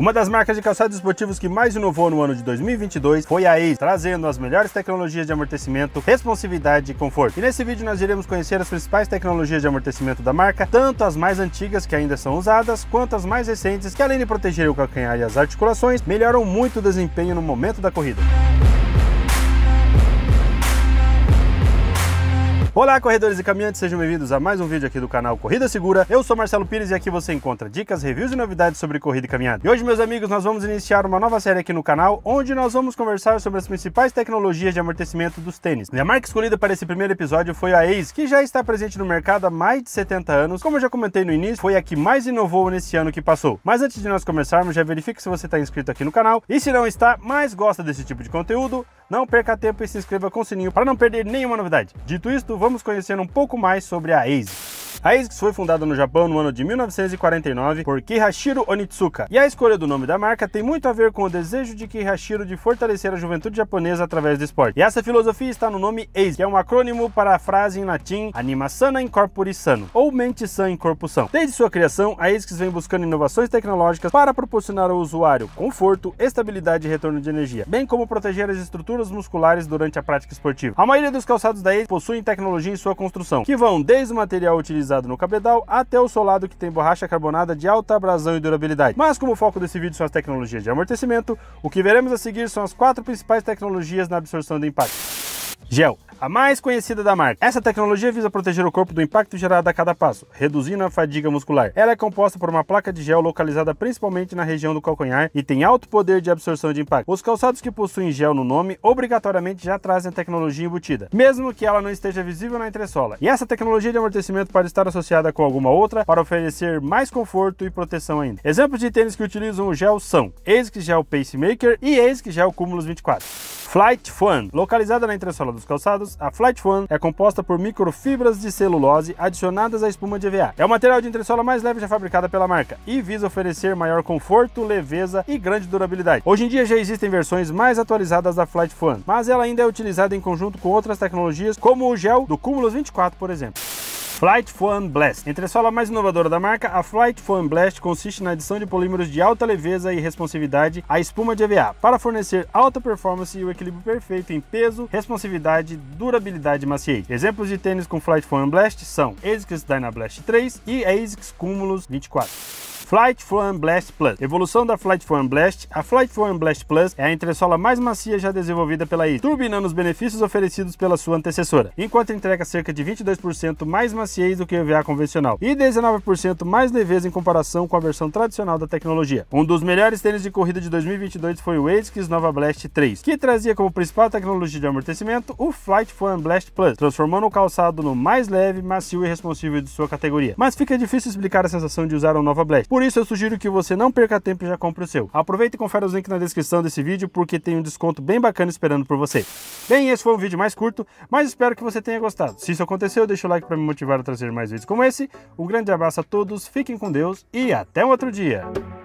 Uma das marcas de calçados esportivos que mais inovou no ano de 2022 foi a Ace, trazendo as melhores tecnologias de amortecimento, responsividade e conforto. E nesse vídeo nós iremos conhecer as principais tecnologias de amortecimento da marca, tanto as mais antigas que ainda são usadas, quanto as mais recentes que além de proteger o calcanhar e as articulações, melhoram muito o desempenho no momento da corrida. Olá, corredores e caminhantes, sejam bem-vindos a mais um vídeo aqui do canal Corrida Segura. Eu sou Marcelo Pires e aqui você encontra dicas, reviews e novidades sobre corrida e caminhada. E hoje, meus amigos, nós vamos iniciar uma nova série aqui no canal, onde nós vamos conversar sobre as principais tecnologias de amortecimento dos tênis. E a marca escolhida para esse primeiro episódio foi a Ace, que já está presente no mercado há mais de 70 anos. Como eu já comentei no início, foi a que mais inovou nesse ano que passou. Mas antes de nós começarmos, já verifique se você está inscrito aqui no canal e se não está, mas gosta desse tipo de conteúdo, não perca tempo e se inscreva com o sininho para não perder nenhuma novidade. Dito isto, vamos conhecer um pouco mais sobre a Ace. A ASICS foi fundada no Japão no ano de 1949 por Kihashiro Onitsuka, e a escolha do nome da marca tem muito a ver com o desejo de Kihashiro de fortalecer a juventude japonesa através do esporte. E essa filosofia está no nome ASICS, que é um acrônimo para a frase em latim anima sana in corpore sano, ou mente sã em corpo são. Desde sua criação, a ASICS vem buscando inovações tecnológicas para proporcionar ao usuário conforto, estabilidade e retorno de energia, bem como proteger as estruturas musculares durante a prática esportiva. A maioria dos calçados da ASICS possuem tecnologia em sua construção, que vão desde o material utilizado no cabedal até o solado que tem borracha carbonada de alta abrasão e durabilidade. Mas como o foco desse vídeo são as tecnologias de amortecimento, o que veremos a seguir são as quatro principais tecnologias na absorção de impacto. Gel a mais conhecida da marca. Essa tecnologia visa proteger o corpo do impacto gerado a cada passo, reduzindo a fadiga muscular. Ela é composta por uma placa de gel localizada principalmente na região do calcanhar e tem alto poder de absorção de impacto. Os calçados que possuem gel no nome obrigatoriamente já trazem a tecnologia embutida, mesmo que ela não esteja visível na entressola. E essa tecnologia de amortecimento pode estar associada com alguma outra para oferecer mais conforto e proteção ainda. Exemplos de tênis que utilizam o gel são ASICS Gel Pacemaker e ASICS Gel Cumulus 24. Flight Fun. Localizada na entressola dos calçados, a Flight Fun é composta por microfibras de celulose adicionadas à espuma de EVA. É o material de entressola mais leve já fabricada pela marca e visa oferecer maior conforto, leveza e grande durabilidade. Hoje em dia já existem versões mais atualizadas da Flight Fun, mas ela ainda é utilizada em conjunto com outras tecnologias como o gel do Cumulus 24, por exemplo. Flight Foam Blast. Entre a sola mais inovadora da marca, a Flight Foam Blast consiste na adição de polímeros de alta leveza e responsividade à espuma de EVA, para fornecer alta performance e o equilíbrio perfeito em peso, responsividade, durabilidade e maciez. Exemplos de tênis com Flight Foam Blast são ASICS Dynablast 3 e ASICS Cumulus 24. Flight Foam Blast Plus. Evolução da Flight Foam Blast, a Flight Foam Blast Plus é a entressola mais macia já desenvolvida pela ISO, turbinando os benefícios oferecidos pela sua antecessora, enquanto entrega cerca de 22% mais maciez do que o EVA convencional e 19% mais leveza em comparação com a versão tradicional da tecnologia. Um dos melhores tênis de corrida de 2022 foi o ASICS Nova Blast 3, que trazia como principal tecnologia de amortecimento o Flight Foam Blast Plus, transformando o calçado no mais leve, macio e responsivo de sua categoria. Mas fica difícil explicar a sensação de usar um Nova Blast. Por por isso eu sugiro que você não perca tempo e já compre o seu. Aproveita e confere os links na descrição desse vídeo porque tem um desconto bem bacana esperando por você. Bem, esse foi um vídeo mais curto, mas espero que você tenha gostado. Se isso aconteceu, deixa o like para me motivar a trazer mais vídeos como esse. Um grande abraço a todos, fiquem com Deus e até um outro dia!